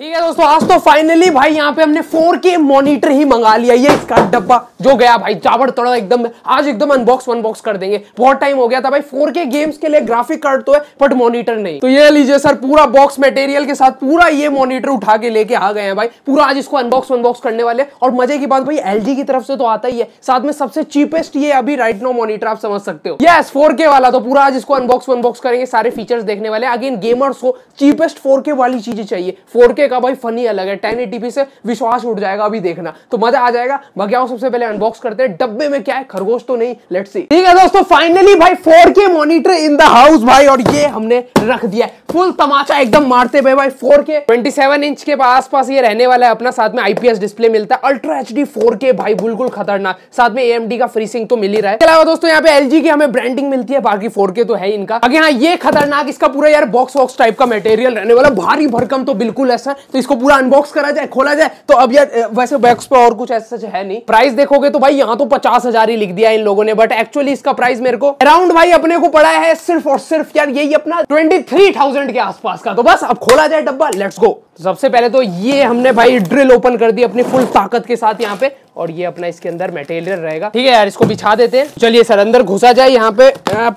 ठीक है दोस्तों आज तो फाइनली भाई यहाँ पे हमने 4K मॉनिटर ही मंगा लिया ये इसका डब्बा जो गया भाई चावड़ तोड़ा एकदम आज एकदम अनबॉक्स अनबॉक्स कर देंगे बहुत टाइम हो गया था भाई 4K गेम्स के लिए ग्राफिक कार्ड तो है बट मॉनिटर नहीं तो ये लीजिए सर पूरा बॉक्स मटेरियल के साथ पूरा ये मॉनिटर उठा के लेके आ गए हैं भाई पूरा आज इसको अनबॉक्स अनबॉक्स करने वाले और मजे की बात भाई एल की तरफ से तो आता ही है साथ में सबसे चीपेस्ट ये अभी राइट नो मॉनिटर आप समझ सकते हो यस फोर वाला तो पूरा आज इसको अनबॉक्स अनबॉक्स करेंगे सारे फीचर्स देखने वाले अगेन गेमर्स को चीपेस्ट फोर वाली चीजें चाहिए फोर का भाई फनी अलग है टेन से विश्वास उठ जाएगा अभी देखना तो मजा आ जाएगा भगयाओ सबसे पहले अनबॉक्स करते हैं डब्बे में क्या है खरगोश तो नहीं लेट सी ठीक है दोस्तों फाइनली भाई 4K monitor in the house भाई और ये हमने रख दिया फुल तमाचा एकदम मारते भाई भाई 4K 27 इंच के आसपास ये रहने वाला है अपना साथ में आईपीएस डिस्प्ले मिलता है अल्ट्रा एच डी भाई बिल्कुल खतरनाक साथ में एएमडी का फ्रीसिंग तो मिल ही रहा है अलावा दोस्तों यहाँ पे एलजी की हमें ब्रांडिंग मिलती है बाकी 4K तो है इनका अगे हाँ ये खतरनाक इसका पूरा यार बॉक्स वॉक्स टाइप का मटेरियल रहने वाला भारी भरकम तो बिल्कुल ऐसा तो इसको पूरा अनबॉक्स करा जाए खोला जाए तो अब यार वैसे बॉक्स पे और कुछ ऐसा सच है नहीं प्राइस देखोगे तो भाई यहाँ तो पचास हजार ही लिख दिया इन लोगों ने बट एक्चुअली इसका प्राइस मेरे को अराउंड भाई अपने को पड़ा है सिर्फ और सिर्फ यार यही अपना ट्वेंटी के आसपास का तो बस अब खोला जाए डब्बा लेट्स गो तो सबसे पहले तो ये हमने भाई ड्रिल ओपन कर दी अपनी फुल ताकत के साथ यहाँ पे और ये अपना इसके अंदर मेटेरियल रहेगा ठीक है यार इसको बिछा देते हैं चलिए सर अंदर घुसा जाए यहाँ पे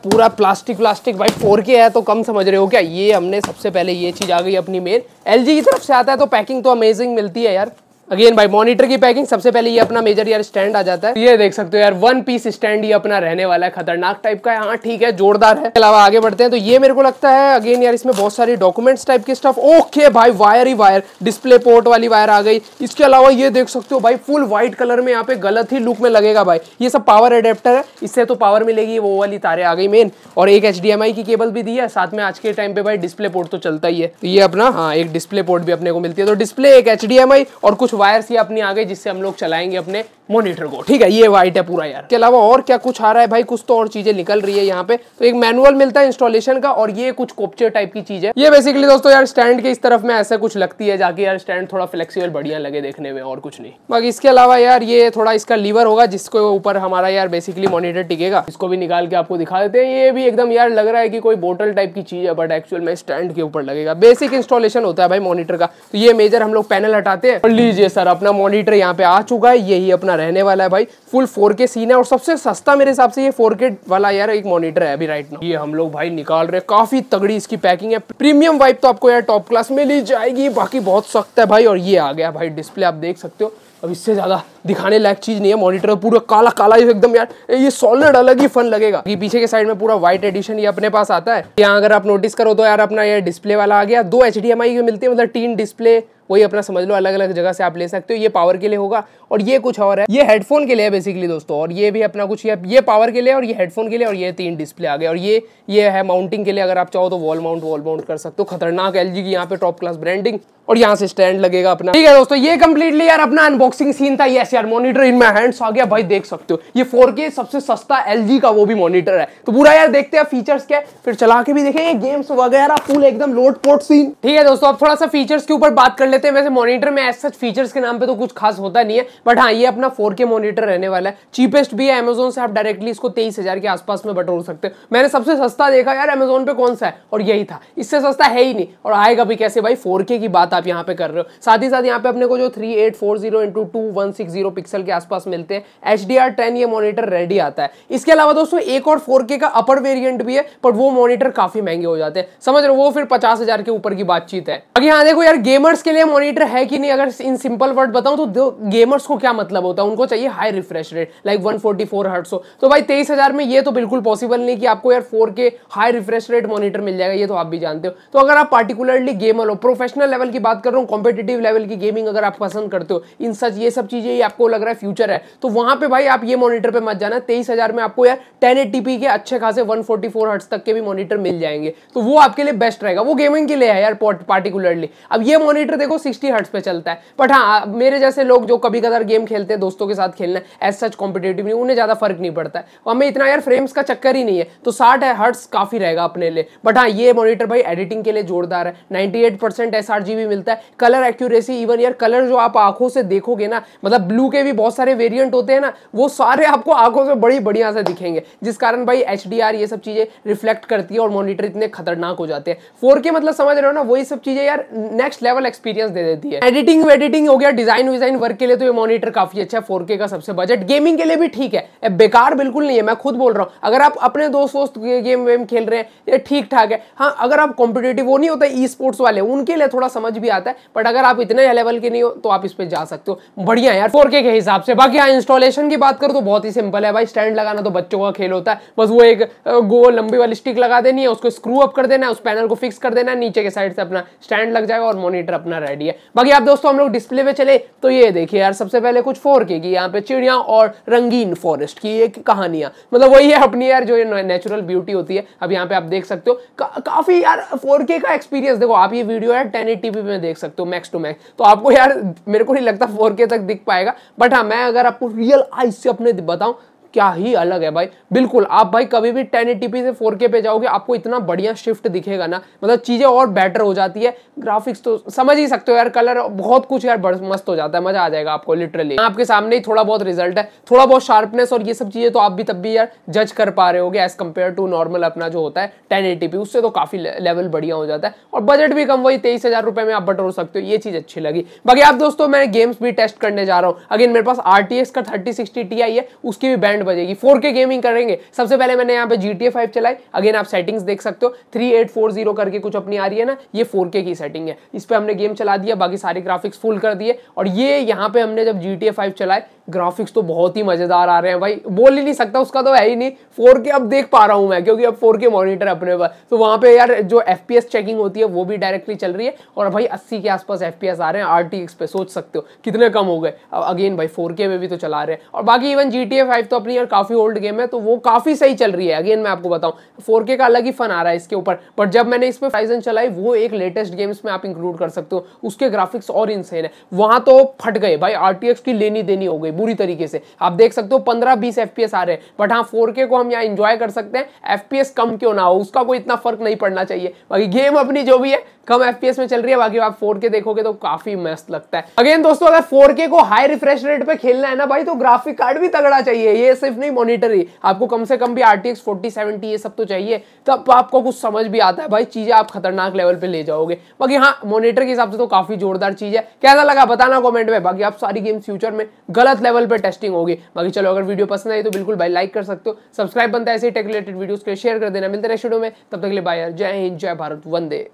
पूरा प्लास्टिक प्लास्टिक भाई फोर के है तो कम समझ रहे हो क्या ये हमने सबसे पहले ये चीज आ गई अपनी मेन एल की तरफ से आता है तो पैकिंग तो अमेजिंग मिलती है यार अगेन भाई मॉनिटर की पैकिंग सबसे पहले ये अपना मेजर यार स्टैंड आ जाता है ये देख सकते हो यार वन पीस स्टैंड ये अपना रहने वाला है खतरनाक टाइप का है हाँ ठीक है जोरदार है अलावा आगे बढ़ते हैं तो ये मेरे को लगता है अगेन यार इसमें बहुत सारे डॉक्यूमेंट्स टाइप के स्टफ ओके भाई वायर ही वायर डिस्प्ले पोर्ट वाली वायर आ गई इसके अलावा ये देख सकते हो भाई फुल व्हाइट कलर में यहाँ पे गलत ही लुक में लगेगा भाई ये सब पावर अडेप्टर है इससे तो पावर मिलेगी वो वाली तारे आ गई मेन और एक एच की केबल भी दी है साथ में आज के टाइम पे भाई डिस्प्ले पोर्ट तो चलता ही है तो ये अपना हाँ एक डिस्प्ले पोर्ट भी अपने को मिलती है तो डिस्प्ले एक एच और कुछ वायर्स ये अपनी आ गई जिससे हम लोग चलाएंगे अपने मोनिटर को ठीक है ये वाइट है पूरा यार के अलावा और क्या कुछ आ रहा है भाई कुछ तो और चीजें निकल रही है यहाँ पे तो एक मैनुअल मिलता है इंस्टॉलेशन का और ये कुछ कोपचे टाइप की चीज है ये बेसिकली दोस्तों यार स्टैंड के इस तरफ में ऐसा कुछ लगती है जाके यार स्टैंड थोड़ा फ्लेक्सीबल बढ़िया लगे देखने में और कुछ नहीं बाकी इसके अलावा यार ये थोड़ा इसका लीवर होगा जिसके ऊपर हमारा यार बेसिकली मॉनिटर टिकेगा इसको भी निकाल के आपको दिखा देते हैं ये भी एकदम यार लग रहा है की कोई बोटल टाइप की चीज है बट एक्चुअल में स्टैंड के ऊपर लगेगा बेसिक इंस्टॉलेशन होता है भाई मॉनिटर का तो ये मेजर हम लोग पैनल हटाते हैं और लीजिए सर अपना मॉनिटर यहाँ पे आ चुका है यही अपना रहने वाला है भाई फुल 4K सीन है और सबसे सस्ता मेरे हिसाब से ये 4K वाला यार एक मॉनिटर है अभी राइट ये हम लोग भाई निकाल रहे काफी तगड़ी इसकी पैकिंग है प्रीमियम वाइप तो आपको यार टॉप क्लास में ली जाएगी बाकी बहुत सख्त है भाई और ये आ गया भाई डिस्प्ले आप देख सकते हो अब इससे ज़्यादा दिखाने लायक चीज़ नहीं है मॉनिटर पूरा काला काला एकदम यार ये सॉलिड अलग ही फन लगेगा ये पीछे के साइड में पूरा व्हाइट एडिशन ये अपने पास आता है यहाँ अगर आप नोटिस करो तो यार अपना ये डिस्प्ले वाला आ गया दो एच डी मिलती है मतलब तीन डिस्प्ले वही अपना समझ लो अलग अलग जगह से आप ले सकते हो ये पावर के लिए होगा और ये कुछ और है ये हेडफोन के लिए है बेसिकली दोस्तों और ये भी अपना कुछ ये ये पावर के लिए और ये हेडफोन के लिए और ये तीन डिस्प्ले आ गए और ये ये है माउंटिंग के लिए अगर आप चाहो तो वॉल माउंट वॉल माउंट कर सकते हो खतरनाक एल की यहाँ पे टॉप क्लास ब्रांडिंग और यहाँ से स्टैंड लगेगा अपना ठीक है दोस्तों ये कम्प्लीटली यार अपना अनबॉक्सिंग सीन था यस यार मॉनिटर इन माई हैंड्स आ गया भाई देख सकते हो ये फोर सबसे सस्ता एल का वो भी मॉनिटर है तो पूरा यार देखते हैं फीचर्स क्या है फिर चला के भी देखेंगे गेम्स वगैरह फुल एकदम लोड पोर्ट सीन ठीक है दोस्तों अब थोड़ा सा फीचर्स के ऊपर बात कर लेते हैं वैसे मॉनिटर में एज सच फीचर्स के नाम पे तो कुछ खास होता नहीं है बट हाँ ये अपना फोर के मोनिटर रहने वाला है चीपेस्ट भी है अमेजोन से आप डायरेक्टली इसको तेईस हजार के आसपास में बटोर सकते हो मैंने सबसे सस्ता देखा यार अमेजोन पे कौन सा है और यही था इससे सस्ता है ही नहीं और आएगा भी कैसे भाई फोर की बात आप यहाँ पे कर रहे हो साथ ही साथ यहाँ पे अपने को जो three eight four zero into two one six zero pixel के आसपास मिलते हैं एच डी आर टेन ये मॉनिटर रेडी आता है इसके अलावा दोस्तों एक और फोर के का अपर वेरियंट भी है पर वो मॉनिटर काफी महंगे हो जाते हैं समझ रहे हो वो फिर पचास हजार के ऊपर की बातचीत है अगर यहाँ देखो यार गेमर्स के लिए मॉनिटर है कि नहीं अगर इन सिंपल वर्ड बताऊं तो गेमर्स को क्या मतलब होता है उनको चाहिए high refresh rate like one forty four hertz हो तो भाई तेईस हजार में ये तो बिल्कुल पॉसिबल नहीं कि आपको यार four K high refresh rate monitor मिल जाएगा ये तो आप भी जानते हो तो अगर आप पार्टिकुलरली गेमर हो प्रोफेशनल लेवल की बात कर रहा हूँ कॉम्पिटेटिव लेवल की गेमिंग अगर आप पसंद करते हो इन सच ये सब चीजें आपको लग रहा है फ्यूचर है तो वहां पर भाई आप ये मॉनिटर पर मत जाना तेईस में आपको यार टेन के अच्छे खासे वन फोर्टी तक के भी मॉनिटर मिल जाएंगे तो वो आपके लिए बेस्ट रहेगा वो गेमिंग के लिए है यार पार्टिकुलरली अब ये मॉनिटर देखो सिक्सटी हर्ट्स पे चलता है बट हाँ मेरे जैसे लोग जो कभी कदर ज़्यादातर गेम खेलते हैं दोस्तों के साथ खेलना है एज सच कॉम्पिटेटिव नहीं उन्हें ज़्यादा फर्क नहीं पड़ता है हमें इतना यार फ्रेम्स का चक्कर ही नहीं है तो साठ है हर्ट्स काफ़ी रहेगा अपने लिए बट हाँ ये मॉनिटर भाई एडिटिंग के लिए जोरदार है नाइन्टी एट परसेंट मिलता है कलर एक्यूरेसी इवन यार कलर जो आप आंखों से देखोगे ना मतलब ब्लू के भी बहुत सारे वेरियंट होते हैं ना वो सारे आपको आंखों से बड़ी बढ़िया से दिखेंगे जिस कारण भाई एच ये सब चीज़ें रिफ्लेक्ट करती है और मॉनिटर इतने खतरनाक हो जाते हैं फोर मतलब समझ रहे हो ना वही सब चीज़ें यार नेक्स्ट लेवल एक्सपीरियंस दे देती है एडिटिंग वेडिटिंग हो गया डिजाइन विजाइन वर्क के लिए तो ये मॉनिटर काफी अच्छा है 4K का सबसे बजट गेमिंग के लिए भी ठीक है बेकार बिल्कुल नहीं है मैं खुद बोल रहा हूँ अगर आप अपने दोस्त वोस्त गेम वेम खेल रहे हैं ये ठीक ठाक है हाँ अगर आप कॉम्पिटेटिव वो नहीं होता ई स्पोर्ट्स वाले उनके लिए थोड़ा समझ भी आता है बट अगर आप इतने लेवल के नहीं हो तो आप इस पर जा सकते हो बढ़िया यार फोर के हिसाब से बाकी हाँ इंस्टॉलेशन की बात करो तो बहुत ही सिंपल है भाई स्टैंड लगाना तो बच्चों का खेल होता है बस वो एक गो लंबी वाली स्टिक लगा देनी है उसको स्क्रू अप कर देना है उस पैनल को फिक्स कर देना है नीचे के साइड से अपना स्टैंड लग जाएगा और मॉनिटर अपना रेडी है बाकी आप दोस्तों हम लोग डिस्प्ले पे चले तो ये देखिए यार सबसे सबसे पहले कुछ फोर के की यहाँ पे चिड़िया और रंगीन फॉरेस्ट की एक कहानियां मतलब वही है अपनी यार जो ये नेचुरल ब्यूटी होती है अब यहाँ पे आप देख सकते हो का, काफ़ी यार फोर के का एक्सपीरियंस देखो आप ये वीडियो है टेन एट टीवी में देख सकते हो मैक्स टू मैक्स तो आपको यार मेरे को नहीं लगता फोर तक दिख पाएगा बट हाँ मैं अगर आपको रियल आइज से अपने बताऊँ क्या ही अलग है भाई बिल्कुल आप भाई कभी भी टेन एटीपी से फोर के पे जाओगे आपको इतना बढ़िया शिफ्ट दिखेगा ना मतलब चीज़ें और बेटर हो जाती है ग्राफिक्स तो समझ ही सकते हो यार कलर बहुत कुछ यार मस्त हो जाता है मजा आ जाएगा आपको लिटरली आपके सामने ही थोड़ा बहुत रिजल्ट है थोड़ा बहुत शार्पनेस और ये सब चीज़ें तो आप भी तब भी यार जज कर पा रहे हो एज कम्पेयर टू नॉर्मल अपना जो होता है टेन उससे तो काफ़ी लेवल बढ़िया हो जाता है और बजट भी कम वही तेईस हज़ार में आप बटोर सकते हो ये चीज़ अच्छी लगी बाकी आप दोस्तों मैं गेम्स भी टेस्ट करने जा रहा हूँ अगेन मेरे पास आर का थर्टी सिक्सटी टी आई है उसकी भी बैंड बैंड बजेगी फोर के गेमिंग करेंगे सबसे पहले मैंने यहाँ पे जी टी फाइव चलाई अगेन आप सेटिंग्स देख सकते हो थ्री एट फोर जीरो करके कुछ अपनी आ रही है ना ये फोर के की सेटिंग है इस पर हमने गेम चला दिया बाकी सारे ग्राफिक्स फुल कर दिए और ये यहाँ पे हमने जब जी टी फाइव चलाए ग्राफिक्स तो बहुत ही मज़ेदार आ रहे हैं भाई बोल ही नहीं सकता उसका तो है ही नहीं फोर के अब देख पा रहा हूं मैं क्योंकि अब फोर के मॉनिटर अपने पास तो वहां पे यार जो एफ चेकिंग होती है वो भी डायरेक्टली चल रही है और भाई अस्सी के आसपास एफ आ रहे हैं आर पे सोच सकते हो कितने कम हो गए अगेन भाई फोर में भी तो चला रहे हैं और बाकी इवन जी टी तो अपनी यार काफ़ी ओल्ड गेम है तो वो काफ़ी सही चल रही है अगेन मैं आपको बताऊँ फोर का अलग ही फन आ रहा है इसके ऊपर बट जब मैंने इस पर फाइजन चलाई वो एक लेटेस्ट गेम्स में आप इंक्लूड कर सकते हो उसके ग्राफिक्स और इनसेन है वहां तो फट गए भाई आर की लेनी देनी हो गई बुरी तरीके से आप देख सकते हो पंद्रह बीस एफ आ रहे हैं बट हाँ फोर को हम यहाँ इंजॉय कर सकते हैं एफ कम क्यों ना हो उसका कोई इतना फर्क नहीं पड़ना चाहिए बाकी गेम अपनी जो भी है कम एफ में चल रही है बाकी आप फोर देखोगे तो काफी मस्त लगता है अगेन दोस्तों अगर फोर को हाई रिफ्रेश रेट पर खेलना है ना भाई तो ग्राफिक कार्ड भी तगड़ा चाहिए ये सिर्फ नहीं मॉनिटर ही आपको कम से कम भी आर टी ये सब तो चाहिए तब तो आपको कुछ समझ भी आता है भाई चीजें आप खतरनाक लेवल पे ले जाओगे बाकी हाँ मॉनिटर के हिसाब से तो काफी जोरदार चीज है कैसा लगा बताना कॉमेंट में बाकी आप सारी गेम्स फ्यूचर में गलत लेवल पर टेस्टिंग होगी बाकी चलो अगर वीडियो पसंद आई तो बिल्कुल भाई लाइक कर सकते हो सब्सक्राइब बनता है ऐसे टेक रिलेटेड वीडियोज़ के शेयर कर देना मिलते रहे वीडियो में तब तक के लिए बाय जय हिंद जय भारत वंदे